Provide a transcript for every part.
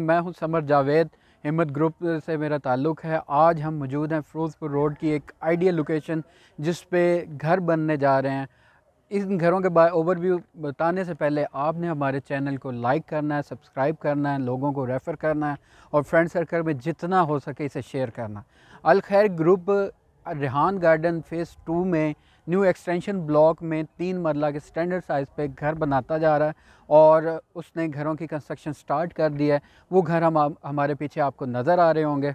मैं हूं समर जावेद हिम्मत ग्रुप से मेरा ताल्लुक़ है आज हम मौजूद हैं फ़िरोज़पुर रोड की एक आइडियल लोकेशन जिस पे घर बनने जा रहे हैं इन घरों के बारे ओवरव्यू बताने से पहले आपने हमारे चैनल को लाइक करना है सब्सक्राइब करना है लोगों को रेफ़र करना है और फ्रेंड सर्कल में जितना हो सके इसे शेयर करना Alkhair group Rehan garden phase two में न्यू एक्सटेंशन ब्लॉक में तीन मरला के स्टैंडर्ड साइज़ पे घर बनाता जा रहा है और उसने घरों की कंस्ट्रक्शन स्टार्ट कर दिया है वो घर हम हमारे पीछे आपको नज़र आ रहे होंगे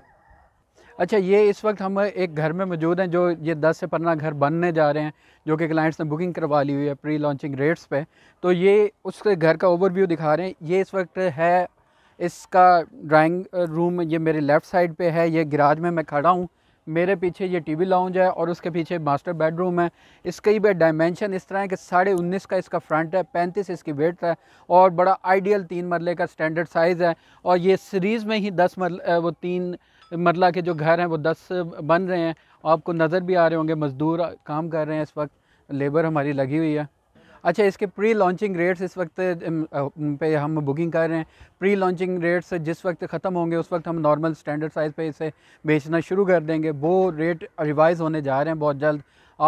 अच्छा ये इस वक्त हम एक घर में मौजूद हैं जो ये 10 से पंद्रह घर बनने जा रहे हैं जो कि क्लाइंट्स ने बुकिंग करवा ली हुई है प्री लॉन्चिंग रेट्स पे तो ये उसके घर का ओवरव्यू दिखा रहे हैं ये इस वक्त है इसका ड्राइंग रूम ये मेरे लेफ़्ट साइड पे है ये गिराज में मैं खड़ा हूँ मेरे पीछे ये टीवी लाउंज है और उसके पीछे मास्टर बेडरूम है इसके ही डायमेंशन इस तरह है कि साढ़े उन्नीस का इसका फ्रंट है पैंतीस इसकी वेट है और बड़ा आइडियल तीन मरले का स्टैंडर्ड साइज़ है और ये सीरीज़ में ही दस मरल वो तीन मरला के जो घर हैं वो दस बन रहे हैं आपको नज़र भी आ रहे होंगे मज़दूर काम कर रहे हैं इस वक्त लेबर हमारी लगी हुई है अच्छा इसके प्री लॉन्चिंग रेट्स इस वक्त पे हम बुकिंग कर रहे हैं प्री लॉन्चिंग रेट्स जिस वक्त ख़त्म होंगे उस वक्त हम नॉर्मल स्टैंडर्ड साइज़ पे इसे बेचना शुरू कर देंगे वो रेट रिवाइज़ होने जा रहे हैं बहुत जल्द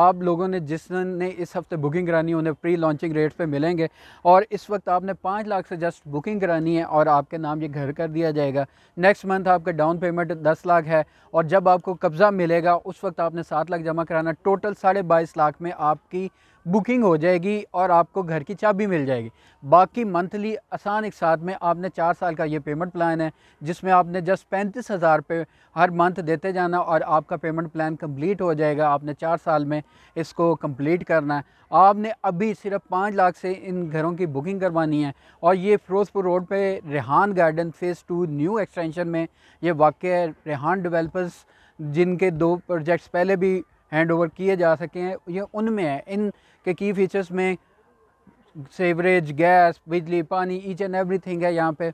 आप लोगों ने जिसने इस हफ़्ते बुकिंग करानी है उन्हें प्री लॉन्चिंग रेट्स पे मिलेंगे और इस वक्त आपने पाँच लाख से जस्ट बुकिंग करानी है और आपके नाम ये घर कर दिया जाएगा नेक्स्ट मंथ आपका डाउन पेमेंट दस लाख है और जब आपको कब्ज़ा मिलेगा उस वक्त आपने सात लाख जमा कराना टोटल साढ़े बाईस लाख में आपकी बुकिंग हो जाएगी और आपको घर की चाबी मिल जाएगी बाकी मंथली आसान एक साथ में आपने चार साल का ये पेमेंट प्लान है जिसमें आपने जस्ट पैंतीस हज़ार रुपये हर मंथ देते जाना और आपका पेमेंट प्लान कंप्लीट हो जाएगा आपने चार साल में इसको कंप्लीट करना है आपने अभी सिर्फ पाँच लाख से इन घरों की बुकिंग करवानी है और ये फ़िरोज़पुर रोड पर Rehan garden phase two new extension में ये वाक़ है रेहान डिवेलपर्स जिनके दो प्रोजेक्ट्स पहले भी हैंड ओवर किए जा सके हैं ये उनमें है इन के की फीचर्स में सेवरेज गैस बिजली पानी ईच एंड एवरी थिंग है यहाँ पे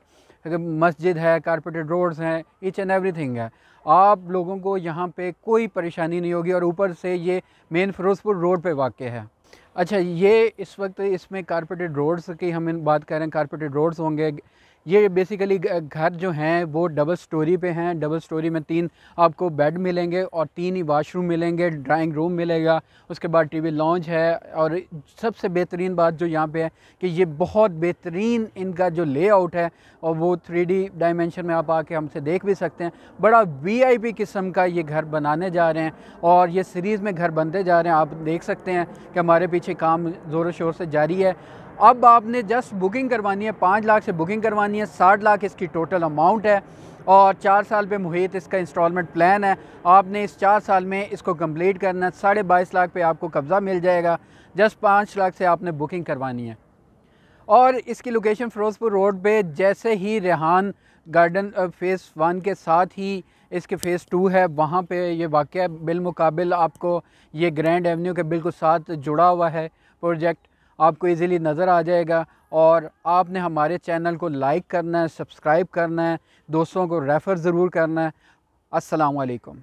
मस्जिद है कारपेटेड रोड्स हैं ईच एंड एवरी थिंग है आप लोगों को यहाँ पे कोई परेशानी नहीं होगी और ऊपर से ये मेन फ़िरोज़पुर रोड पे वाक़ है अच्छा ये इस वक्त इसमें कारपेटेड रोड्स की हम बात कर रहे हैं कारपेटेड रोड्स होंगे ये बेसिकली घर जो हैं वो डबल स्टोरी पे हैं डबल स्टोरी में तीन आपको बेड मिलेंगे और तीन ही वाशरूम मिलेंगे ड्राइंग रूम मिलेगा उसके बाद टीवी लॉन्च है और सबसे बेहतरीन बात जो यहाँ पे है कि ये बहुत बेहतरीन इनका जो लेआउट है और वो थ्री डायमेंशन में आप आके हमसे देख भी सकते हैं बड़ा वी किस्म का ये घर बनाने जा रहे हैं और ये सीरीज़ में घर बनते जा रहे हैं आप देख सकते हैं कि हमारे पीछे काम ज़ोरों शोर से जारी है अब आपने जस्ट बुकिंग करवानी है पाँच लाख से बुकिंग करवानी है साठ लाख इसकी टोटल अमाउंट है और चार साल पे मुहित इसका इंस्टॉलमेंट प्लान है आपने इस चार साल में इसको कंप्लीट करना है साढ़े बाईस लाख पे आपको कब्ज़ा मिल जाएगा जस्ट पाँच लाख से आपने बुकिंग करवानी है और इसकी लोकेशन फ़िरोज़पुर रोड पे जैसे ही रेहान गार्डन फ़ेज़ वन के साथ ही इसके फ़ेज़ टू है वहाँ पे ये वाक़ बिलमकबिल आपको ये ग्रैंड एवन्यू के बिल्कुल साथ जुड़ा हुआ है प्रोजेक्ट आपको इजीली नज़र आ जाएगा और आपने हमारे चैनल को लाइक करना है सब्सक्राइब करना है दोस्तों को रेफ़र ज़रूर करना है असलकम